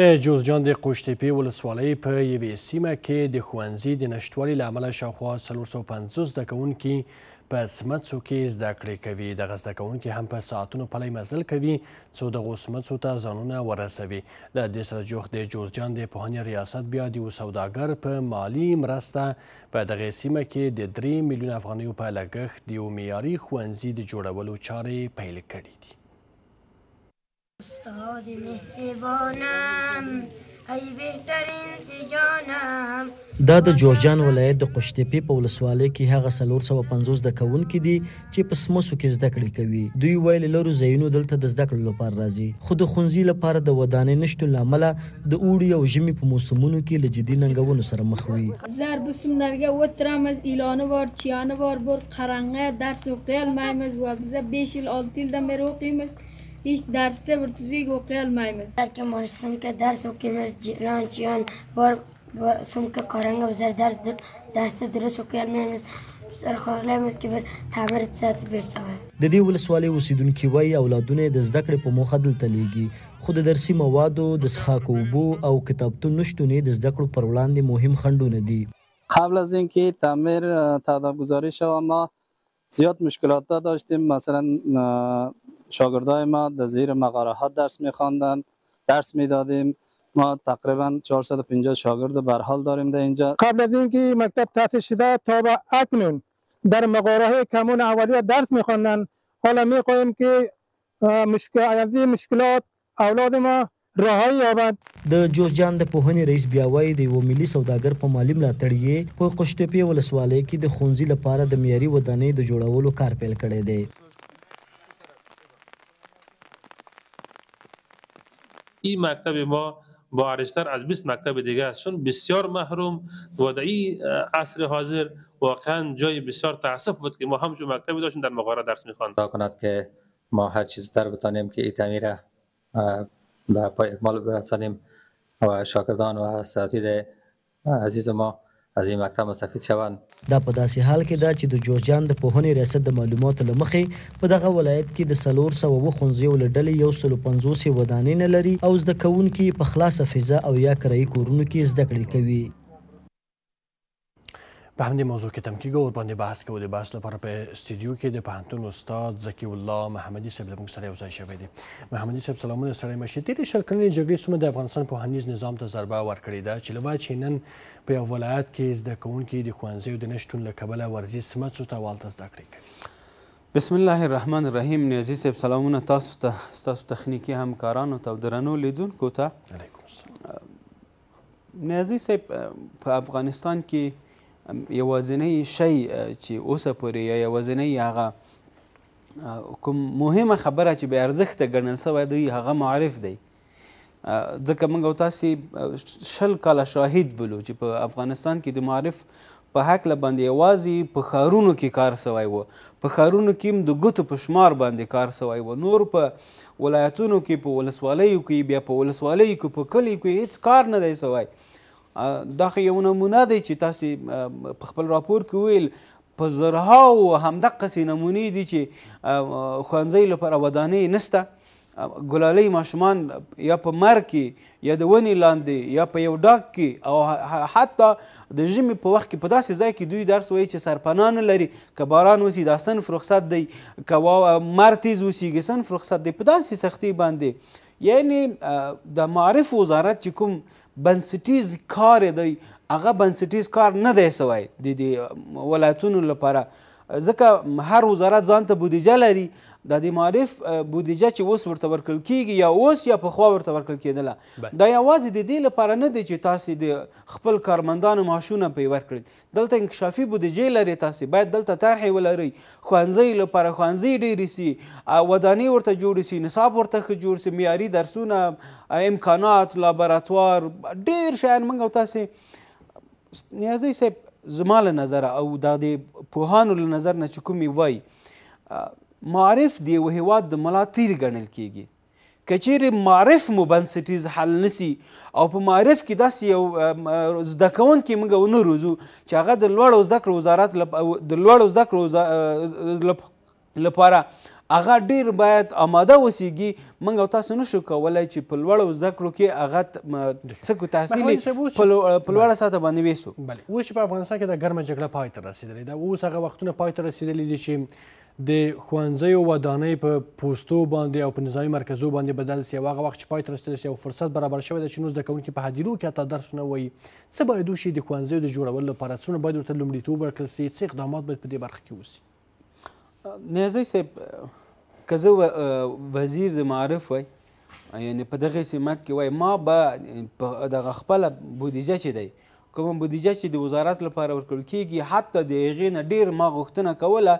د جوزجان د قوشتېپې ولسوالۍ په یوې سیمه کې د ښوونځي د نشتوالي له امله شاوخوا څلور سوه پنځوس زدهکوونکي په سمڅو کې زده کړې کوي دغه زده کوونکي هم په ساعتونو پلی مزل کوي څو دغو سمڅو ته ځانونه ورسوي له دې سره جوخت د جوزجان د پوهنې ریاست بیا د یو سوداګر په مالی مرسته په دغې سیمه کې د درې میلیونه افغانیو په لګښت د یو معیاري ښوونځي د جوړولو چارې پیل کړي دي استاد مهربانم ای بهترین سجانم دا د جوزجان ولایت د قشتېپې په ولسوالۍ کې هغه څلور سوه پنځوس زده کوونکي دي چې په سموسو کې زده کړې کوي دوی ویل لرو ځایونو دلته د زده کړو لپاره راځي خو د ښوونځي لپاره د ودانۍ نشتون له امله د اوړي او ژمي په موسمونو کې له جدي ننګونو سره مخ وي زر بسملرگه o'tiramiz iloni bor chiyoni bor bir qarang'i dars o'qiyolmaymiz va biza besh yil olti yildan beri o'qiymiz Hiç derste bir düzgün okuyamayız. Belki maaşımda ders okuyamaz ciran cihan var ve sumka karanga bizler ders derste درس okuyamayız. سر خلامز کې بر تعمیر سات بیر سوال د دې ولسوالۍ اوسیدونکو وای اولادونه د زده کړې په موخه دلته لیږي خو د درسي موادو د څښاک اوبو او کتابتون نشټونه د زده کړو پر وړاندې مهم خنډونه دي قبل از اینکه تعمیر تاداب گزاری شوه ما زیاد مشکلات داشتیم مثلا شاگردای ما در زیر مغاره ها درس میخواندن درس میدادیم ما تقریبا 450 شاگرد بر حال داریم در اینجا قبل از اینکه مکتب تاسیس شده تا به اکنون در مغاره کمون اولیه درس خواندن حالا میگویم که مشکل از این مشکلات اولاد ما راهی آباد د جوزجان د پوهنې رئیس بیا وایي د یو ملي سوداګر په مالی ملاتړ یې په قشتپې ولسوالۍ کې د خونځي لپاره د معیاري ودانۍ د جوړولو کار پیل کړی دی این مکتب ما با ارزتر از 20 مکتب دیگه است چون بسیار محروم و در این عصر حاضر واقعا جای بسیار تاسف بود که ما همچون مکتبی داشتیم در مغاره درس میخواند کند که ما هر چیز در بتانیم که این تعمیره به پای اکمال برسانیم و شاگردان و اساتید عزیز ما از این مکتب مستفید شوند دا په داسې حال کې ده چې د جوزجان د پوهنې ریاست د معلوماتو له مخې په دغه ولایت کې د څلور سوه اوه ښوونځیو له ډلې یو سلو پنځوسې ودانۍ نه لري او زده کوونکي په خلاصه فضا او یا کرایي کورونو کې زده کړې کوي په همدې موضوع کې تمکیګو ور باندې بحث کوو د بحث لپاره په استودیو کې د پوهنتون استاد ذکی الله محمدي صاحب زموږ سره یو ځای شوی دی محمدي صاحب سلامونه ستړی مه شئ تېرې شل کلنې جګړې څومره د افغانستان پوهنیز نظام ته ضربه ورکړې ده چې له وایي چې نن په یو ولایت کې زده کوونکي د ښوونځیو د نه شتون له کبله ورځي سمڅو ته والته زده کړې کوي بسم الله الرحمن الرحیم نیازي صاحب سلامونه تاسو ته ستاسو تخنیکي همکارانو ته او درنو لیدونکو ته علیکم السلام نیازي صاحب په افغانستان کې یوازینی شی چې اوسه پورې یا یوازینی هغه کوم مهمه خبره چې بې ارزښته ګڼل سوی دی هغه معارف دی ځکه موږ او تاسې شل کاله شاهد ولو چې په افغانستان کې د معارف په هکله باندې یوازې په ښارونو کې کار سوی و په ښارونو کې هم د ګوتو په شمار باندې کار سوی و نور په ولایتونو کې په ولسوالیو کې بیا په ولسوالیو کې په کلیو کې هیڅ کار نه دی سوی دا یو نمونه دی چې تاسو په خپل راپور کې ویل په زرهاو همدغه سي نمونې دي چې خوانځي لپاره ودانې نسته ګلالي ماشومان یا په مر کې یا د ونې لاندې یا په یو ډاک کې او حتی د ژمي په وخت کې په داسې ځای کې دوی درس وایي چې سرپناه نه لري که باران وسي دا صنف رخصت دی که مر تیز وسیږي صنف رخصت دی په داسې سختۍ باندې یعنی د معارف وزارت چې کوم بنسټیز کار دی هغه بنسټیز کار نه دی سوی د دې ولایتونو لپاره ځکه هر وزارت ځان ته بودیجه لري د دې معارف بودیجه چې اوس ورته ورکړل کیږي یا اوس یا پخوا ورته ورکړل کېدله دا یوازې د دې لپاره نه دی چې تاسې د خپل کارمندانو معاشونه پې ورکړئ دلته انکشافي بودیجې لري تاسې باید دلته طرحې ولرئ ښوونځیو لپاره ښوونځي ډېرې سي ودانۍ ورته جوړې سي نصاب ورته ښه جوړ سي معیاري درسونه امکانات لابراتوار ډېر شیان موږ او تاسې نیازی صاحب زما له نظره او دا د پوهانو له نظر نه چې کومې وای معارف د یو هیواد د ملا تیر ګڼل کیږي که چیرې معارف مو بنسټیز حل نسی او په معارف کې داسې یو زده کوونکي موږ ونه روزو چې هغه د لوړو زده کړو وزارت د لوړو زده کړو لپاره هغه ډیر باید آماده وسیږي موږ او تاسو نشو کولای چې په لوړو زده کړو کې هغه څکو تحصیل په لوړه ساته باندې ویسو بله اوس په افغانستان کې د ګرمه جګړه پای ته رسیدلې ده اوس هغه وختونه پای ته رسیدلې دي چې د ښوونځیو ودانۍ په پوستو باندې او په نظامي مرکزو باندې بدل سي او هغه وخت چې پای ته رسیدلی سي او فرصت برابر شوی ده چې نو زده کوونکي په هدیرو کې حتی درسونه وایي څه باید وشي د ښوونځیو د جوړولو لپاره څونه باید ورته لومړیتوب ورکړل سي څه اقدامات باید په دې برخه کې وشي نیازی صاحب که زه وزیر د معارف وای یعنې په دغه سمت کې وای ما به په دغه خپله بودیجه چې دی کومه بودیجه چې د وزارت لپاره ورکول کیږي حتی د هغې نه ډیر ما غوښتنه کوله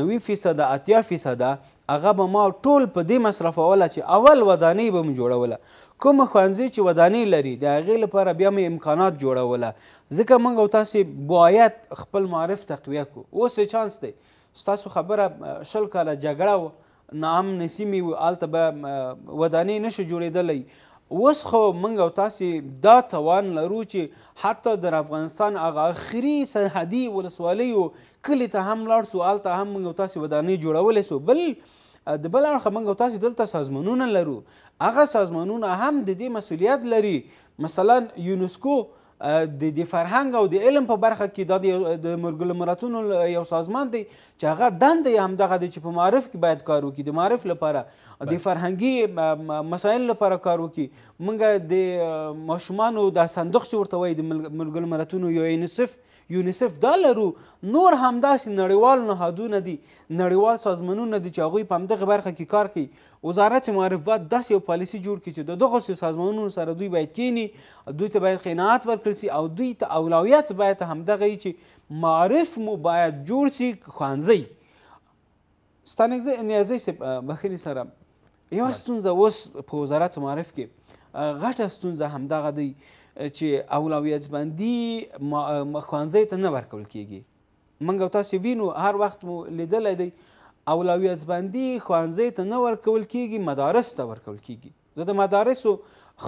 نوي فیصده اتیا فیصده هغه به ما ټول په دې مصرفوله چې اول ودانۍ به مې جوړوله کومه ښوونځي چې ودانۍ لري د هغې لپاره بیا مې امکانات جوړوله ځکه موږ او تاسې باید خپل معرف تقویه کړو اوس چانس دی ستاسو خبره شل کاله جګړه وه نامن سیمې وي هلته به ودانۍ نشي جوړېدلی اوس خو موږ او تاسې دا توان لرو چې حتی در افغانستان هغه آخري سرحدي ولسوالیو کلي ته هم لاړ سو هلته هم موږ او تاسې ودانۍ جوړولی سو بل د بل اړخه موږ او تاسې دلته سازمانونه لرو هغه سازمانونه هم د دې مسؤلیت لري مثلا یونسکو د د فرهنګ او د علم په برخه کې دا د مرګل مراتونو یو سازمان دی چې هغه دند یې همدغه دی چې په معرف کې باید کار وکړي د معرف لپاره د فرهنګي مسایل لپاره کار وکړي موږ د ماشومانو د صندوق چې ورته وایي د مرګل مراتونو یو یونیسف یونیسف دا لرو نور همداسې نړیوال نهادونه دي نړیوال سازمانونه دي چې هغوی په همدغه برخه کې کار کوي وزارت معرفت داسې یو پالیسي جوړ کړي چې د دغسې سازمانونو سره دوی باید کینی دوی ته باید قناعت ورکړي ټاکل سي او دوی ته اولویت باید همدغه چې معارف مو باید جوړ سي ښوونځي ستانګزه نیازی سي بخښنې سره یو ستونزه اوس په وزارت معارف کې غټه ستونزه همدغه دی چې اولویت بندي ښوونځي ته نه ورکول کیږي منګ تاسو وینو هر وخت مو لیدلی دی اولویت بندي ښوونځي ته نه ورکول کیږي مدارس ته ورکول کیږي زه د مدارسو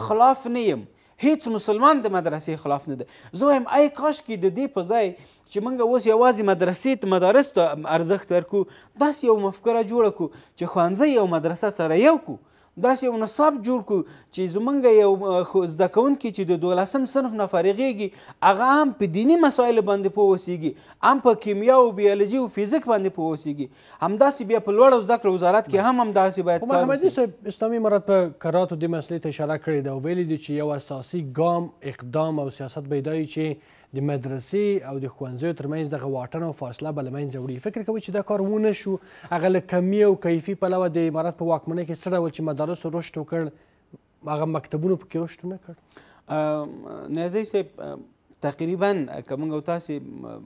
خلاف نه یم هیڅ مسلمان د مدرسې خلاف نه ده زه وایم ای کاش کې د دې په ځای چې موږ اوس یوازې مدرسې ته مدارس ته ارزښت ورکو داسې یو مفکره جوړه کړو چې ښوونځی او مدرسه سره یو کړو داسې یو نصاب جوړ کړو چې زمونږ یو زده کوونکي چې د دولسم صنف نه فارغېږي هغه هم په دیني مسایلو باندې پوه اوسېږي هم په کیمیا او بیولوژي او فزیک باندې پوه اوسېږي همداسې بیا په لوړو زده کړو وزارت کې هم همداسې باید کار وشي اسلامي امارات په کراتو دې مسلې ته اشاره کړې ده او ویلي دي چې یو اساسي ګام اقدام او سیاست بیدایي چې د مدرسې او د ښوونځیو ترمنځ دغه واټن او فاصله به له منځه وړي فکر کوئ چې دا کار ونه شو هغه له کمی او کیفي پلوه د امارات په واکمنۍ کې څه ډول چې مدارسو رشد وکړ هغه مکتبونو پکې رشد ونه کړ نازی صاحب تقریبا که موږ او تاسې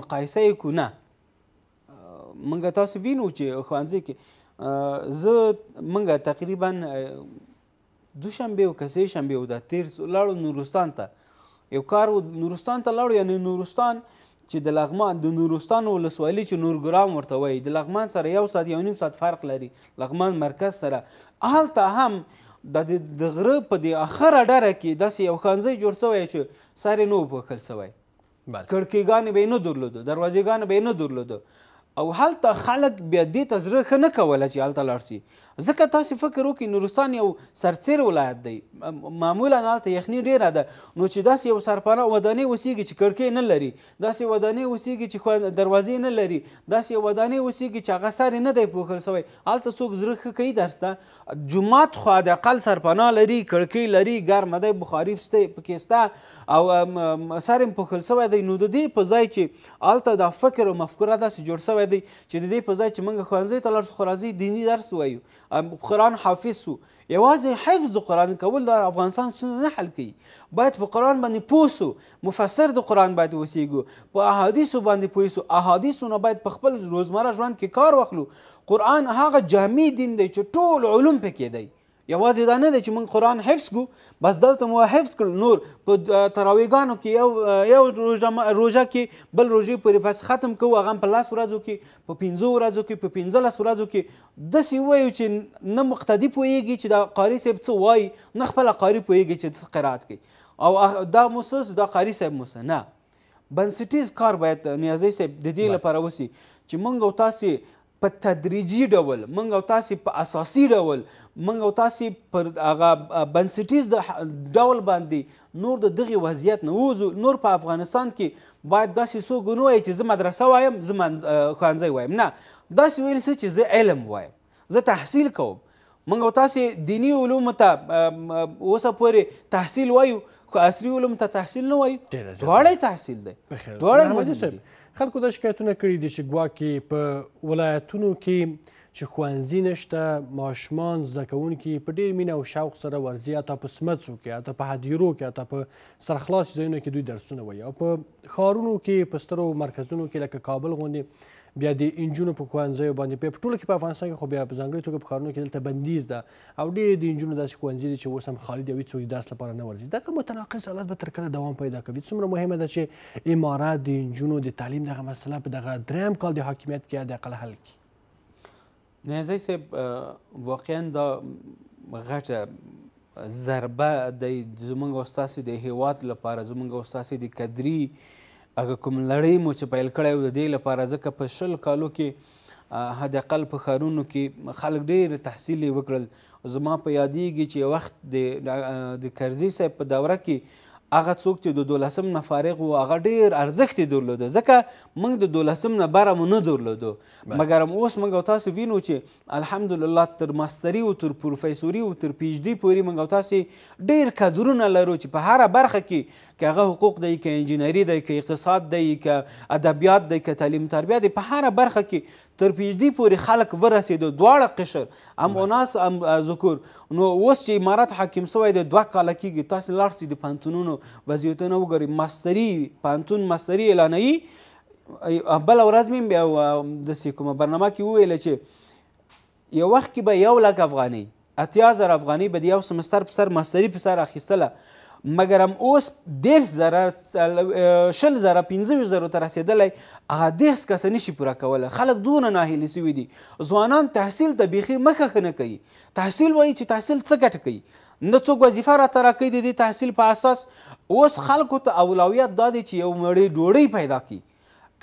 مقایسه یې کړو نه موږ تاسو وینو چې ښوونځي کې زه موږ تقریبا دوشنبه او که سه شنبه او د تیر لاړو نورستان ته یو کار نورستان ته لاړو یعنی نورستان چې د لغمان د نورستان ولسوالۍ چې نورګرام ورته وایي د لغمان سره یو ساعت یو نیم ساعت فرق لري لغمان مرکز سره هلته هم د د غره په د اخره ډره کې داسې یو ښانځی جوړ سوی چې سر یې نه و پوښل سوی کړکېګانې به یې نه درلودو دروازېګانې به یې نه درلودو او هلته خلک بیا دې ته زړه ښه نه کوله چې هلته لاړ شي ځکه تاسو فکر وکړئ نورستان یو سرتیر ولایت دی معمولا هلته یخني ډیره ده نو چې داسې یو سرپناه ودانۍ اوسیږي چې کړکۍ نه لري داسې ودانۍ اوسیږي چې دروازې نه لري داسې ودانۍ اوسیږي چې هغه ساری نه دی پوښل سوی هلته څوک زړه ښه کوي درسته جومات خو حداقل سرپناه لري کړکۍ لري ګرمه دی بخاري پکې شته او سر یې پوښل سوی دی نو د دې په ځای چې هلته دا فکر او مفکوره داسې جوړ سوی دی چې د دې په ځای چې موږ ښوونځي ته لاړ شو خو راځئ دیني درس ووایو قرآن حافظ سو یوازې حفظ قرآن کول د افغانستان ستونزه نه حل کوي باید په قرآن باندې پوه سو مفسر د قرآن باید اوسیږو په احادیثو باندې پوه سو احادیثو نه باید په خپل روزمره ژوند کې کار واخلو قرآن هغه جامع دین دی چې ټول علوم پکې دی یوازې دا نه دی چې موږ قرآن حفظ کو بس دلته مو حفظ کړ نور په تراویګانو کې یو یو روژه کې بل روژې پورې بس ختم کو هغه په لس ورځو کې په پنځو ورځو کې په پنځلس ورځو کې داسې وایو چې نه مقتدي پوهیږي چې دا قاري صاحب څه وایي نه خپله قاري پوهیږي چې څه قرائت کوي او دا موسس دا قاري صاحب موسه نه بنسټیز کار باید نیازی صاحب د دې لپاره وسی چې مونږ او تاسو په تدریجی ډول منګ او تاسو په اساسي ډول منګ او تاسو پر هغه بنسټیز ډول باندې نور د دغه وضعیت نه وځو نور په افغانستان کې باید داسې څو ګنوي چې زه مدرسه وایم زه ښوونځی وایم نه داسې ویل څه چې زه علم وایم زه تحصیل کوم منګ او تاسو دینی علوم ته اوسه پورې تحصیل وایو خو عصري علوم ته تحصیل نه وایو دواړه تحصیل دی دواړه مهم دي خلکو د شکایتونه کړي دي چې ګواکې په ولایتونو کې چې ښوونځي نشته ماشومان زده کوونکي په ډېر مینه او شوق سره ورځي حتی په سمڅو کې حتی په هدیرو کې حتی په سرخلاص ځایونو کې دوی درسونه وایي او په ښارونو کې په سترو مرکزونو کې لکه کابل غوندې بیا د انجونو په ښوونځیو باندې په ټوله کې په افغانستان کې خو بیا په ځانګړي توګه په ښارونو کې دلته بندیز ده او ډېر د انجونو داسې ښوونځي دي چې اوس هم خالي دي او هېڅوک درس لپاره نه ورځي دغه متناقض حالت به تر کله دوام پیدا کوي څومره مهمه ده چې امارات د انجونو د تعلیم دغه مسله په دغه دریم کال د حاکمیت کې حداقل حل کړي نهزی صاحب واقعا دا غټه ضربه د زمونږ استاسو د هیواد لپاره زمونږ استاسو د کدري هغه کوم لړۍ مو چې پیل کړی و د دې لپاره ځکه په شل کالو کې حداقل په ښارونو کې خلک ډېر تحصیل یې وکړل زما په یادیږي چې یو وخت د کرزي صاحب په دوره کې هغه څوک چې د دولسم نه فارغ و هغه ډیر ارزښت یې درلوده ځکه موږ د دولسم نه بره مو نه درلودو مګر اوس موږ او تاسو وینو چې الحمدلله تر ماستري و تر پروفیسوري و تر پی ایچ ډي پورې موږ او تاسو ډیر کدرونه لرو چې په هره برخه کې که هغه حقوق دی که انجینري دی که اقتصاد دی که ادبیات دی که تعلیم تربیه دی په هره برخه کې تر پیجدي پورې خلک ورسېدو دواړه قشر ام اوناس ام ذکور نو اوس چې امارات حاکم سوی دی دوه کاله کېږي تاسې لاړ سئ د پوهنتونونو وضعیتونه وګورئ مستري پوهنتون مستري اعلانوي بله ورځ مې بیا داسې کومه برنامه کې وویله چې یو وخت کې به یو لک افغانۍ اتیا زره افغانۍ به د یو سمستر په سر مستري په سر اخیستله مګر هم اوس دیرش زره شل زره پنځه زرو ته رسېدلی هغه دیرش کسه نشي پوره کوله خلک دونه ناهیلي سوي دي ځوانان تحصیل ته بیخي مخه ښه نه کوي تحصیل وایي چې تحصیل څه ګټه کوي نه څوک وظیفه راته راکوي د دې تحصیل په اساس اوس خلکو ته اولویت دا دی چې یو مړۍ ډوډۍ پیدا کړي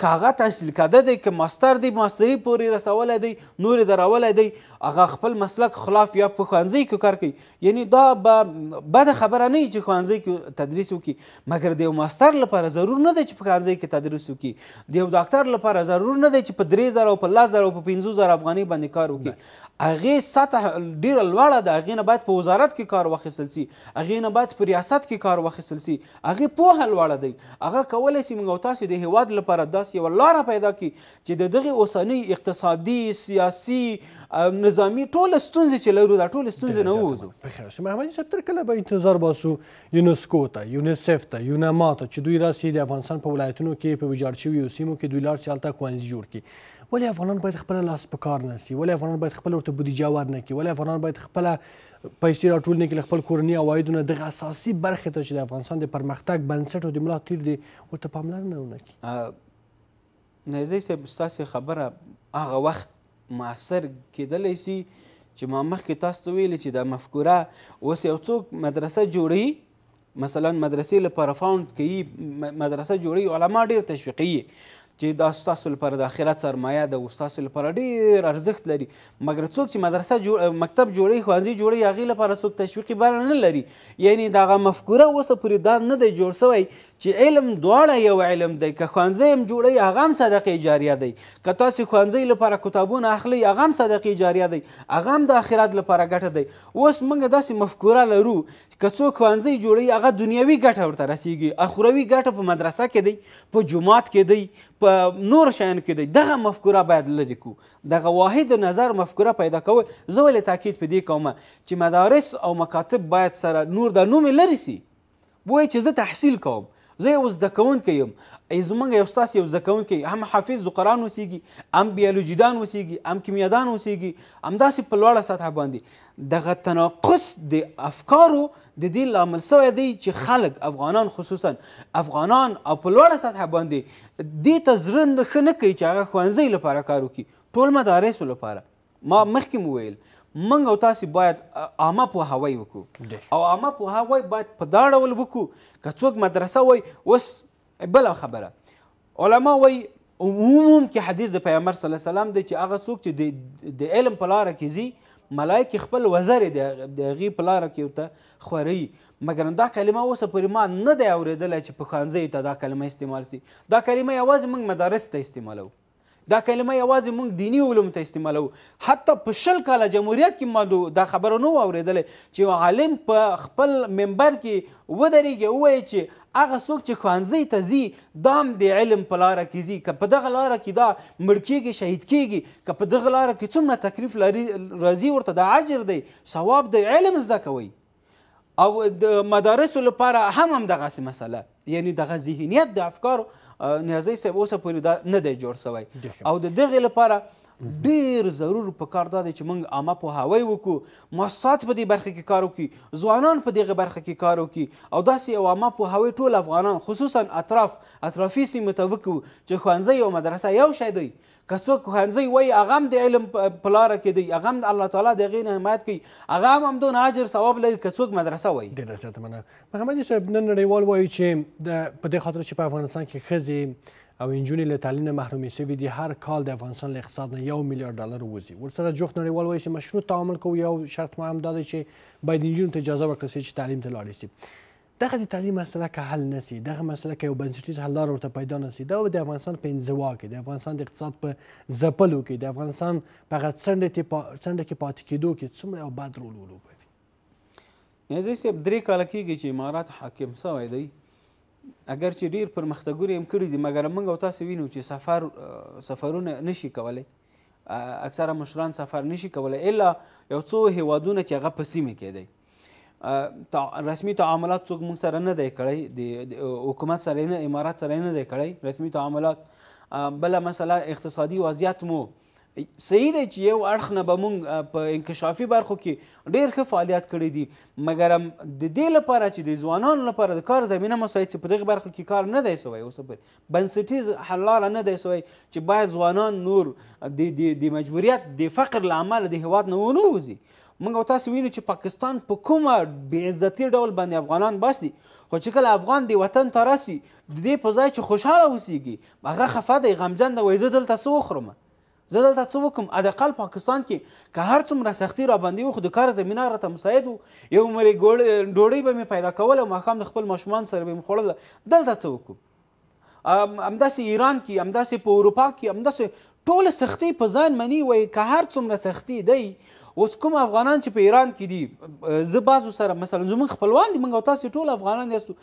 کاغه تحصیل کده دی که ماستر دی ماستری پورې رسولی دی نور یې درولی دی هغه خپل مسلک خلاف یا په ښوونځي کې کار کوي یعنی دا به بده خبره نه چې ښوونځي کې تدریس وکړي مګر د یو ماستر لپاره ضرور نه دی چې په ښوونځي کې تدریس وکړي د یو ډاکټر لپاره ضرور نه دی چې په درې زره او په لس زره او په پنځو زره افغانۍ باندې کار وکړي هغې سطح ډېره لوړه ده هغې نه باید په وزارت کې کار واخیستل سي هغې نه باید په ریاست کې کار واخیستل سي هغې پوهه لوړه دی هغه کولی سي موږ او تاسې د هیواد لپاره داسې داسې یو لاره پیدا کړي چې د دغې اوسنۍ اقتصادي سیاسي نظامی ټول ستونزې چې لرو دا ټول ستونزې نه ووځو بخیر شو محمد صاحب تر کله به انتظار باسو یونسکو ته یونیسف ته یونما ته چې دوی راسي د افغانستان په ولایتونو کې په ویجاړ شویو سیمو کې دوی لاړ شي هلته ښوونځي جوړ کړي ولې افغانان باید خپل لاس په کار نه سي ولې افغانان باید خپل ورته بودیجه ور نه کړي ولې افغانان باید خپل پیسې راټول نه کړي خپل کورني عوایدونه دغه اساسي برخې ته چې د افغانستان د پرمختګ بنسټ او د ملا تیر دی ورته پاملرنه ونه کړي نایزی صاحب ستاسې خبره هغه وخت معاصر کیدلی سي چې ما مخکې تاسو ته ویلي چې دا مفکوره اوس یو څوک مدرسه جوړوي مثلا مدرسې لپاره فاوند کوي مدرسه جوړوي علما ډېر تشویقوي چې دا ستاسو لپاره د آخرت سرمایه ده او ستاسو لپاره ډېر ارزښت لري مګر څوک چې مدرسه جوړ مکتب جوړوي ښوونځي جوړوي هغې لپاره څوک تشویقي بڼه نه لري یعنی د هغه مفکوره اوسه پورې دا نه دی جوړ سوی چې علم دواړه یو علم دی که ښوونځی هم جوړوي هغه هم صدقې جاریه دی که تاسې ښوونځی لپاره کتابونه اخلئ هغه هم صدقې جاریه دی هغه هم د آخرت لپاره ګټه دی اوس موږ داسې مفکوره لرو که څوک ښوونځی جوړوي هغه دنیوي ګټه ورته رسیږي اخروي ګټه په مدرسه کې دی په جومات کې دی په نور شیانو کې دی دغه مفکوره باید لرې کړو دغه واحد نظر مفکوره پیدا کوو زه ولې تاکید په دې کومه چې مدارس او مکاتب باید سره نور د نومې لرې سي وایي چې زه تحصیل کوم زه یو زده کوونکی یم زمونږ یو ستاسې یو زده کوونکی هم حافظ د قرآن اوسیږي هم بیالوجیدان اوسیږي هم کیمیادان اوسیږي همداسې په لوړه سطحه باندې دغه تناقص د افکارو د دې لامل سوی دی چې خلک افغانان خصوصا افغانان او په لوړه سطحه باندې دې ته زړه ښه نه کوي چې هغه ښوونځۍ لپاره کار وکړي ټول مدارسو لپاره ما مخکې مو ویل منګ او تاسو باید عامه په هوای وکړو او عامه په هوای باید په دا ډول وکړو که څوک مدرسه وای اوس بل خبره علما وای عموم کې حدیث د پیغمبر صلی الله علیه وسلم دی چې هغه څوک چې د علم په لار کې زی ملایکه خپل وزر د غی په لار کې ته خوري مګر دا کلمه اوس پرې ما نه دی اوریدل چې په خانځي ته دا کلمه استعمال سي دا کلمه یوازې موږ مدارس ته استعمالو دا کلمه یوازې موږ دینی علوم ته استعمالو حتی په شل کاله جمهوریت کې ما دا خبره نه اوریدلې چې عالم په خپل منبر کې ودرېږي ووایي چې هغه څوک چې ښوونځي ته ځي دا هم د علم په لاره کې ځي که په دغه لاره کې دا مړ کېږي شهید کېږي که په دغه لاره کې څومره تکلیف لري راځي ورته دا اجر دی ثواب دی علم زده کوئ او د مدارسو لپاره هم هم دغسې مسله یعنی دغه ذهنیت د افکارو نیازی صاحب اوسه پورې دا نه دی جوړ سوی او د دغه لپاره ډیر ضرور په کار دا دی چې موږ عامه پوهاوی وکړو مؤسسات په دې برخه کې کار وکړي ځوانان په دغه برخه کې کار وکړي او داسې یو عامه پوهاوی ټول افغانان خصوصا اطراف اطرافي سیمو ته وکړو چې ښوونځی او مدرسه یو شی دی که څوک ښوونځی وایي هغه هم د علم په لاره کې دی هغه هم د الله تعالی د هغې نه حمایت کوي هغه هم همدونه اجر ثواب لري که څوک مدرسه وایي ډېره زیاته مننه محمد صاحب نن نړیوال وایي چې په دې خاطر چې په افغانستان کې ښځې او انجونې له تعلیم نه محرومې شوي دي هر کال د افغانستان له اقتصاد نه یو میلیارډ ډالر وځي ورسره جوخت نړیوال وایي چې مشروط تعامل کوو یو شرط مو هم دا دی چې باید نجونو ته اجازه ورکړل شي چې تعلیم ته لاړې شي دغه د تعلیم مسله که حل نه سي دغه مسله که یو بنسټیز حل لاره ورته پیدا نه سي دا د افغانستان په انزوا کې د افغانستان د اقتصاد په ځپلو کې د افغانستان په هغه څنډې کې پاتې کېدو کې څومره یو بد رول ولوبوي نیازی صاحب درې کاله کېږي چې امارات حاکم سوی دی اگر چې ډیر پرمختګونه هم کړي دي مګر موږ او تاسو وینو چې سفر سفرونه نشي کولای اکثره مشران سفر نشي کولای الا یو څو هیوادونه چې هغه په سیمه کې دی رسمي تعاملات څوک موږ سره نه دی کړی د حکومت سره نه امارات سره نه دی کړی رسمي تعاملات بله مسله اقتصادي وضعیت مو صحیح دی چې یو اړخ نه به مونږ په انکشافي برخو کې ډېر ښه فعالیت کړی دی مګر د دې لپاره چې د ځوانانو لپاره د کار زمینه مساعد چې په دغه برخه کې کار نه دی سوی اوس پورې بنسټیز حل لاره نه دی سوی چې باید ځوانان نور د مجبوریت د فقر له امله د هیواد نه ونه وځي موږ تاسو وینو چې پاکستان په پا کومه بې عزتي ډول باندې افغانان باسي خو چې کله افغان دی وطن ته راسي د دې په ځای چې خوشحاله اوسیږي هغه خفه دی غمجن دی وایي زه دلته څه وخورم زه دلته څه وکم حداقل پاکستان کې که هر څومره سختي راباندې و خو د کار زمینه راته مساعد و یو مرې ډوډۍ به مې پیدا کوله ماښام د خپل ماشومان سره به مې خوړله دلته څه وکړو همداسې ایران کې همداسې په اروپا کې همداسې ټول سختی په ځان منی وای که هر څومره سختی دی اوس کوم افغانان چې په ایران کې دي زه بازو سره مثلا زموږ خپلوان دي موږ او تاسو ټول افغانان یاستو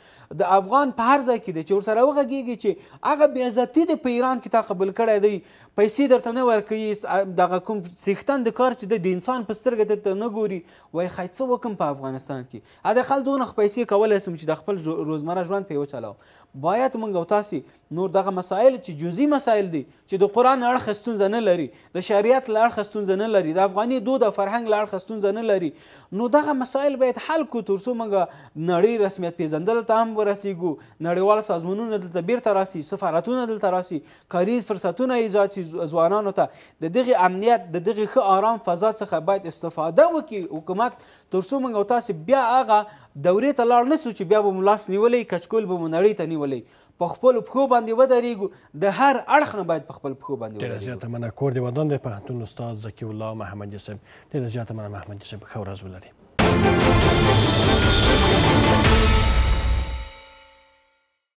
د افغان په هر ځای کې دي چې ور سره وغږیږي چې هغه بې عزتي دی په ایران کې تا قبول کړی دی پیسې درته نه ورکوي دغه کوم سیختن د کار چې دی د انسان په سترګه درته نه ګوري وایي ښایي څه وکړم په افغانستان کې ادخل دونه پیسې کولی سم چې د خپل روزمره ژوند پې وچلوم باید موږ او تاسې نور دغه مسایل چې جزي مسایل دي چې د قرآن اړخ خستون نه لري د شریعت لار خستون نه لري د افغاني دود او فرهنګ لار خستون نه لري نو دغه مسایل باید حل کو ترسو موږ نړۍ رسمیت پیژندل ته هم ورسیږو نړیوال سازمانونه دلته بیرته راسي سفارتونه دلته راسي کاري فرصتونه ایجاد شي ځوانانو ته د دغه امنیت د دغه ښه آرام فضا څخه باید استفاده وکړي حکومت ترسو موږ تاسو بیا هغه دورې ته لاړ نه سو چې بیا به مو لاس نیولی کچکول به مو نړۍ ته نیولی په خپل پښو باندې ودرېږو د هر اړخ نه باید په خپل پښو باندې ودرېږو ډېره زیاته مننه کور دې ودان دی پوهنتون استاد ذکي الله محمدي صاحب ډېره زیاته مننه محمدي صاحب ښه ورځ ولري